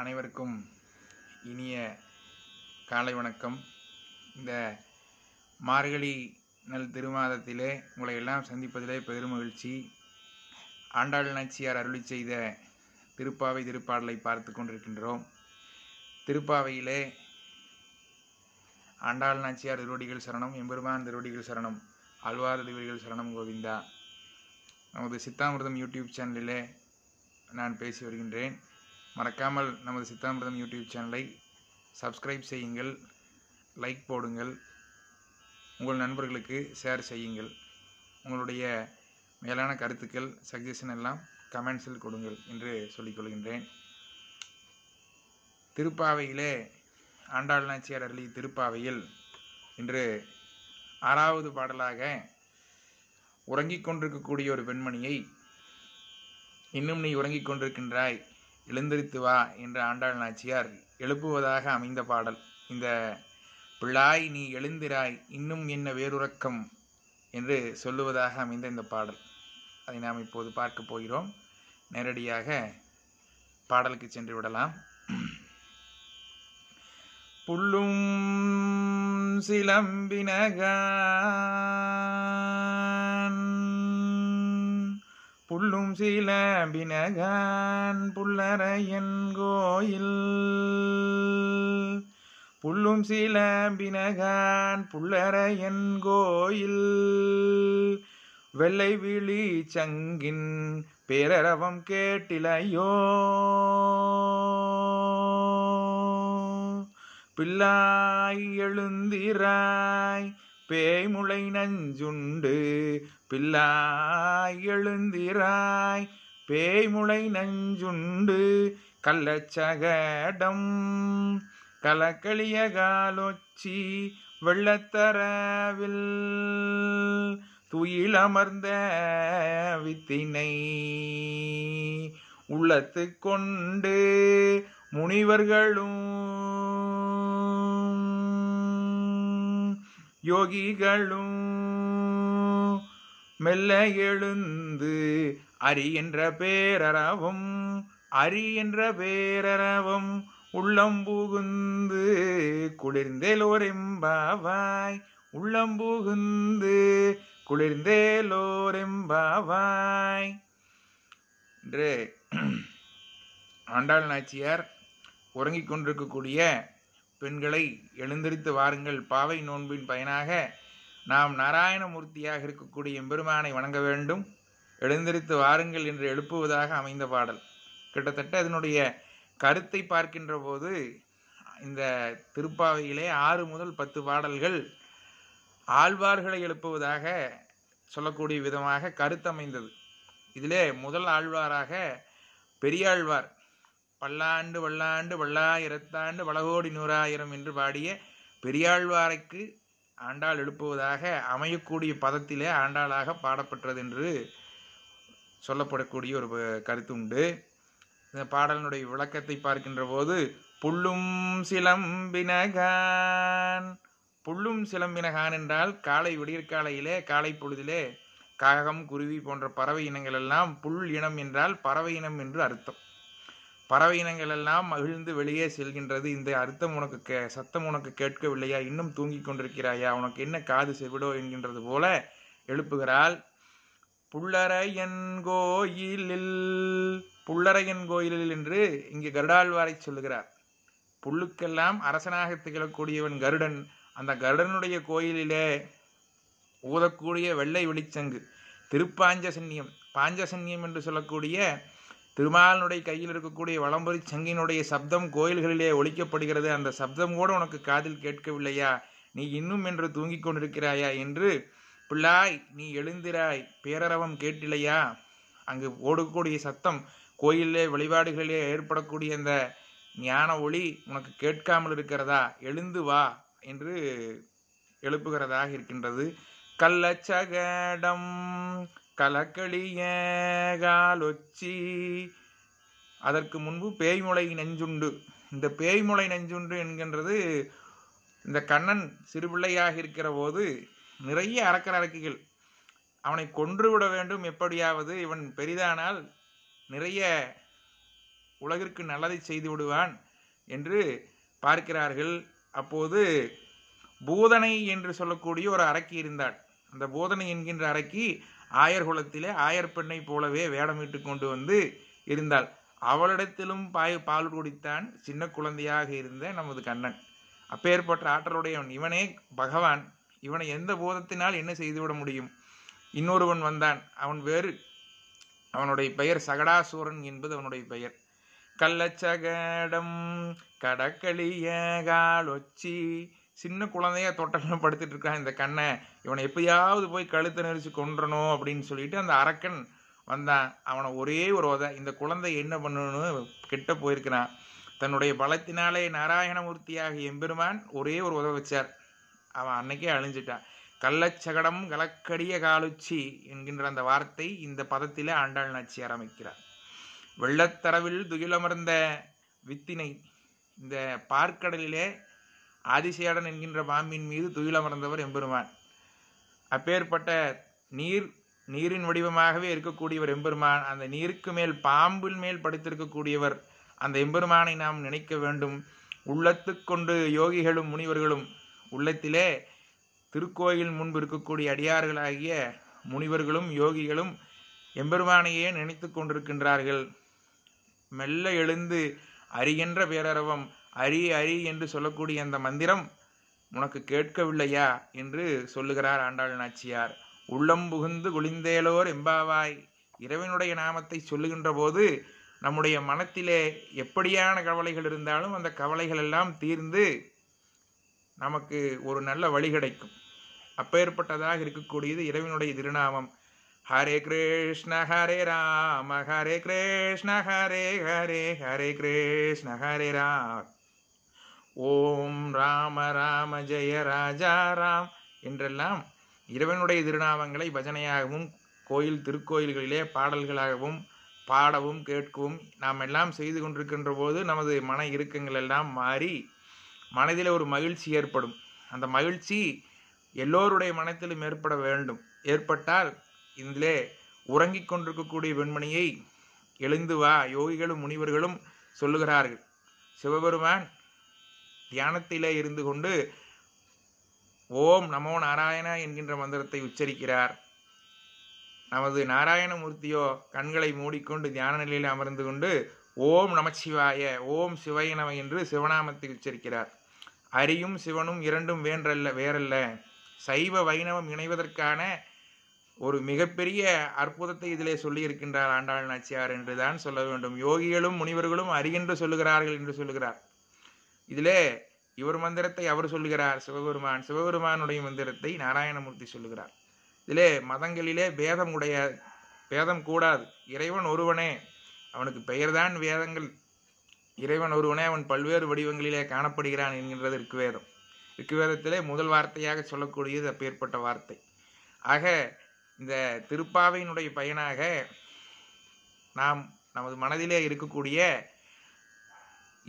அனைவருக்கும் இனிய காலை வணக்கம் இந்த மார்கழி நல் திருமாதத்திலே உங்களை எல்லாம் சந்திப்பதிலே பெருமகிழ்ச்சி ஆண்டாள் நாச்சியார் அருளி செய்த திருப்பாவை திருப்பாடலை பார்த்து கொண்டிருக்கின்றோம் திருப்பாவையிலே ஆண்டாள் நாச்சியார் திருவடிகள் சரணம் எம்பெருமான் திருவடிகள் சரணம் ஆழ்வார் திருவடிகள் சரணம் கோவிந்தா நமது சித்தாமிர்தம் யூடியூப் சேனலிலே நான் பேசி வருகின்றேன் மறக்காமல் நமது சித்தாமிரதம் யூடியூப் சேனலை சப்ஸ்கிரைப் செய்யுங்கள் லைக் போடுங்கள் உங்கள் நண்பர்களுக்கு ஷேர் செய்யுங்கள் உங்களுடைய மேலான கருத்துக்கள் சஜஷன் எல்லாம் கமெண்ட்ஸில் கொடுங்கள் என்று சொல்லிக்கொள்கின்றேன் திருப்பாவையிலே ஆண்டாள் நாச்சியார் அருளி திருப்பாவையில் இன்று ஆறாவது பாடலாக உறங்கிக் கொண்டிருக்கக்கூடிய ஒரு பெண்மணியை இன்னும் நீ உறங்கிக் கொண்டிருக்கின்றாய் எழுந்திருத்து வா என்று ஆண்டாள் நாச்சியார் எழுப்புவதாக அமைந்த பாடல் இந்த பிள்ளாய் நீ எழுந்திராய் இன்னும் என்ன வேறுறக்கம் என்று சொல்லுவதாக அமைந்த இந்த பாடல் அதை நாம் இப்போது பார்க்க போகிறோம் நேரடியாக பாடலுக்கு சென்று விடலாம் புல்லும் சிலம்பினகா புல்லும் சீல சிலம்பினகான் புல்லரையன் கோயில் புல்லும் சீல சிலம்பினகான் புல்லரையன் கோயில் வெள்ளை விழி சங்கின் பேரரவம் கேட்டிலையோ பிள்ளாய் எழுந்திராய் பேய்முளை நஞ்சுண்டு பிள்ளாய் எழுந்திராய் பேய்முளை நஞ்சுண்டு கள்ளச்சகடம் கலக்களிய காலொச்சி வெள்ளத்தரவில் துயிலமர்ந்த வித்தினை உள்ளத்து கொண்டு முனிவர்களும் யோகிகளும் மெல்ல எழுந்து அரி என்ற பேரறவும் அரி என்ற பேரறவும் உள்ளம் புகுந்து குளிர்ந்தேலோரெம்பாவாய் உள்ளம் புகுந்து குளிர்ந்தேலோரெம்பாவாய் என்று ஆண்டாள் நாச்சியார் உறங்கிக் கொண்டிருக்கக்கூடிய பெண்களை எழுந்திருத்து வாருங்கள் பாவை நோன்பின் பயனாக நாம் நாராயணமூர்த்தியாக இருக்கக்கூடிய எம்பெருமானை வணங்க வேண்டும் எழுந்திருத்து வாருங்கள் என்று எழுப்புவதாக அமைந்த பாடல் கிட்டத்தட்ட அதனுடைய கருத்தை பார்க்கின்ற போது இந்த திருப்பாவையிலே ஆறு முதல் பத்து பாடல்கள் ஆழ்வார்களை எழுப்புவதாக சொல்லக்கூடிய விதமாக கருத்தமைந்தது இதிலே முதல் ஆழ்வாராக பெரியாழ்வார் பல்லாண்டு வல்லாண்டு வல்லாயிரத்தாண்டு வளகோடி நூறாயிரம் என்று பாடிய பெரியாழ்வாரைக்கு ஆண்டாள் எழுப்புவதாக அமையக்கூடிய பதத்திலே ஆண்டாளாக பாடப்பட்டது என்று சொல்லப்படக்கூடிய ஒரு கருத்து உண்டு இந்த பாடலினுடைய விளக்கத்தை பார்க்கின்ற போது புல்லும் சிலம்பினகான் புல்லும் சிலம்பினகான் என்றால் காலை விடியற்காலையிலே காலை பொழுதிலே காகம் குருவி போன்ற பறவை இனங்கள் எல்லாம் புல் இனம் என்றால் பறவை இனம் என்று அர்த்தம் பறவை இனங்கள் எல்லாம் மகிழ்ந்து வெளியே செல்கின்றது இந்த அர்த்தம் உனக்கு கே சத்தம் உனக்கு கேட்கவில்லையா இன்னும் தூங்கிக் கொண்டிருக்கிறாயா உனக்கு என்ன காது செவிடோ என்கின்றது போல எழுப்புகிறாள் புள்ளரையன் கோயிலில் புள்ளரையன் கோயிலில் என்று இங்கு கருடாழ்வாரை சொல்லுகிறார் புல்லுக்கெல்லாம் அரசனாக திகழக்கூடியவன் கருடன் அந்த கருடனுடைய கோயிலிலே ஊதக்கூடிய வெள்ளை வெளிச்சங்கு திருப்பாஞ்சசன்யம் பாஞ்சசன்யம் என்று சொல்லக்கூடிய திருமாலனுடைய கையில் இருக்கக்கூடிய வளம்பரி சங்கினுடைய சப்தம் கோயில்களிலே ஒழிக்கப்படுகிறது அந்த சப்தம் கூட உனக்கு காதில் கேட்கவில்லையா நீ இன்னும் என்று தூங்கிக் கொண்டிருக்கிறாயா என்று பிள்ளாய் நீ எழுந்திராய் பேரரவம் கேட்டிலையா அங்கு ஓடக்கூடிய சத்தம் கோயிலே வழிபாடுகளிலே ஏற்படக்கூடிய அந்த ஞான ஒளி உனக்கு கேட்காமல் இருக்கிறதா எழுந்து வா என்று எழுப்புகிறதாக இருக்கின்றது கள்ளச்சகடம் கலக்களியாலொச்சி அதற்கு முன்பு பேய்முளை நெஞ்சுண்டு இந்த பேய்முளை நெஞ்சுண்டு என்கின்றது இந்த கண்ணன் சிறுபிள்ளையாக இருக்கிற போது நிறைய அரக்கர் அரக்கிகள் அவனை கொன்றுவிட வேண்டும் எப்படியாவது இவன் பெரிதானால் நிறைய உலகிற்கு நல்லதை செய்து விடுவான் என்று பார்க்கிறார்கள் அப்போது பூதனை என்று சொல்லக்கூடிய ஒரு அரக்கி இருந்தாள் அந்த பூதனை என்கின்ற அரக்கி ஆயர் குலத்திலே ஆயர் பெண்ணை போலவே வேடமிட்டு கொண்டு வந்து இருந்தாள் அவளிடத்திலும் பாய் பால் குடித்தான் சின்ன குழந்தையாக இருந்த நமது கண்ணன் அப்பேற்பட்ட ஆற்றலுடையவன் இவனே பகவான் இவனை எந்த போதத்தினால் என்ன செய்துவிட முடியும் இன்னொருவன் வந்தான் அவன் வேறு அவனுடைய பெயர் சகடாசூரன் என்பது அவனுடைய பெயர் கள்ளச்சகடம் கடக்களிய காலொச்சி சின்ன குழந்தைய தொட்டெல்லாம் படுத்துட்டு இருக்கான் இந்த கண்ணை இவனை எப்படியாவது போய் கழுத்தை நெரிச்சு கொன்றணும் அப்படின்னு சொல்லிட்டு அந்த அரக்கன் வந்தான் அவனை ஒரே ஒரு உத இந்த குழந்தை என்ன பண்ணணும்னு கெட்ட போயிருக்கிறான் தன்னுடைய பலத்தினாலே நாராயணமூர்த்தியாக எம்பெருமான் ஒரே ஒரு உதவ வச்சார் அவன் அன்னைக்கே அழிஞ்சிட்டான் கள்ளச்சகடம் கலக்கடிய காலுச்சி என்கின்ற அந்த வார்த்தை இந்த பதத்தில் ஆண்டாள் நாச்சி ஆரம்பிக்கிறார் வெள்ளத்தரவில் துயிலமர்ந்த வித்தினை இந்த பார்க்கடலிலே ஆதிசேடன் என்கின்ற பாம்பின் மீது துயிலமர்ந்தவர் எம்பெருமான் அப்பேற்பட்ட நீர் நீரின் வடிவமாகவே இருக்கக்கூடியவர் எம்பெருமான் அந்த நீருக்கு மேல் பாம்பில் மேல் படித்திருக்கக்கூடியவர் அந்த எம்பெருமானை நாம் நினைக்க வேண்டும் உள்ளத்துக்கொண்டு யோகிகளும் முனிவர்களும் உள்ளத்திலே திருக்கோயில் முன்பு இருக்கக்கூடிய அடியார்களாகிய முனிவர்களும் யோகிகளும் எம்பெருமானையே நினைத்து கொண்டிருக்கின்றார்கள் மெல்ல எழுந்து அறிகின்ற பேரரவம் அரி அரி என்று சொல்லக்கூடிய அந்த மந்திரம் உனக்கு கேட்கவில்லையா என்று சொல்லுகிறார் ஆண்டாள் நாச்சியார் உள்ளம் புகுந்து குளிந்தேலோர் எம்பாவாய் இறைவனுடைய நாமத்தை சொல்லுகின்ற போது நம்முடைய மனத்திலே எப்படியான கவலைகள் இருந்தாலும் அந்த கவலைகள் எல்லாம் தீர்ந்து நமக்கு ஒரு நல்ல வழி கிடைக்கும் அப்பேற்பட்டதாக இருக்கக்கூடியது இறைவனுடைய திருநாமம் ஹரே கிருஷ்ண ஹரே ராம ஹரே கிருஷ்ண ஹரே ஹரே ஹரே கிருஷ்ண ஹரே ராம் ஓம் ராம ராம ஜெய ராஜா ராம் என்றெல்லாம் இறைவனுடைய திருநாமங்களை பஜனையாகவும் கோயில் திருக்கோயில்களிலே பாடல்களாகவும் பாடவும் கேட்கவும் நாம் எல்லாம் செய்து கொண்டிருக்கின்ற போது நமது மன இறுக்கங்கள் எல்லாம் மாறி மனதில் ஒரு மகிழ்ச்சி ஏற்படும் அந்த மகிழ்ச்சி எல்லோருடைய மனத்திலும் ஏற்பட வேண்டும் ஏற்பட்டால் இதிலே உறங்கிக் கொண்டிருக்கக்கூடிய வெண்மணியை எழுந்து வா யோகிகளும் முனிவர்களும் சொல்லுகிறார்கள் சிவபெருமான் தியானத்திலே இருந்து கொண்டு ஓம் நமோ நாராயணா என்கின்ற மந்திரத்தை உச்சரிக்கிறார் நமது நாராயணமூர்த்தியோ கண்களை மூடிக்கொண்டு தியான நிலையில் அமர்ந்து கொண்டு ஓம் நமச்சிவாய ஓம் சிவாய நம என்று சிவநாமத்தை உச்சரிக்கிறார் அரியும் சிவனும் இரண்டும் வேன்றல்ல வேறல்ல சைவ வைணவம் இணைவதற்கான ஒரு மிகப்பெரிய அற்புதத்தை இதிலே சொல்லியிருக்கின்றார் ஆண்டாள் நாச்சியார் என்றுதான் சொல்ல வேண்டும் யோகிகளும் முனிவர்களும் அறியென்று சொல்லுகிறார்கள் என்று சொல்லுகிறார் இதுல இவர் மந்திரத்தை அவர் சொல்லுகிறார் சிவபெருமான் சிவபெருமானுடைய மந்திரத்தை நாராயணமூர்த்தி சொல்லுகிறார் இதிலே மதங்களிலே பேதம் உடைய பேதம் கூடாது இறைவன் ஒருவனே அவனுக்கு பெயர்தான் வேதங்கள் இறைவன் ஒருவனே அவன் பல்வேறு வடிவங்களிலே காணப்படுகிறான் என்கின்றது ருக்குவேதம் ருக்குவேதத்திலே முதல் வார்த்தையாக சொல்லக்கூடியது அப்பேற்பட்ட வார்த்தை ஆக இந்த திருப்பாவையினுடைய பயனாக நாம் நமது மனதிலே இருக்கக்கூடிய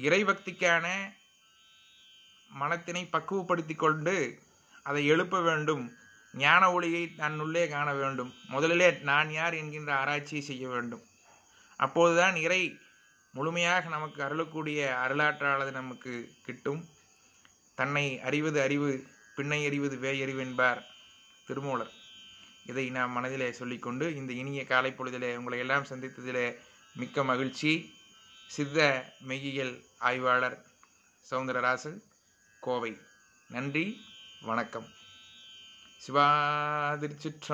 இறைபக்திக்கான மனத்தினை பக்குவப்படுத்தி கொண்டு அதை எழுப்ப வேண்டும் ஞான ஒளியை தன்னுள்ளே காண வேண்டும் முதலிலே நான் யார் என்கின்ற ஆராய்ச்சியை செய்ய வேண்டும் அப்போதுதான் இறை முழுமையாக நமக்கு அருளக்கூடிய அருளாற்றாளது நமக்கு கிட்டும் தன்னை அறிவது அறிவு பின்னை அறிவது வேயறிவு என்பார் திருமூலர் இதை நாம் மனதிலே சொல்லிக்கொண்டு இந்த இனிய காலை பொழுதிலே உங்களை எல்லாம் சந்தித்ததிலே மிக்க மகிழ்ச்சி சித்த மெய்யியல் ஆய்வாளர் சவுந்தரராசு கோவை நன்றி வணக்கம் சிவாதிர்ச்சிற்றம்பலம்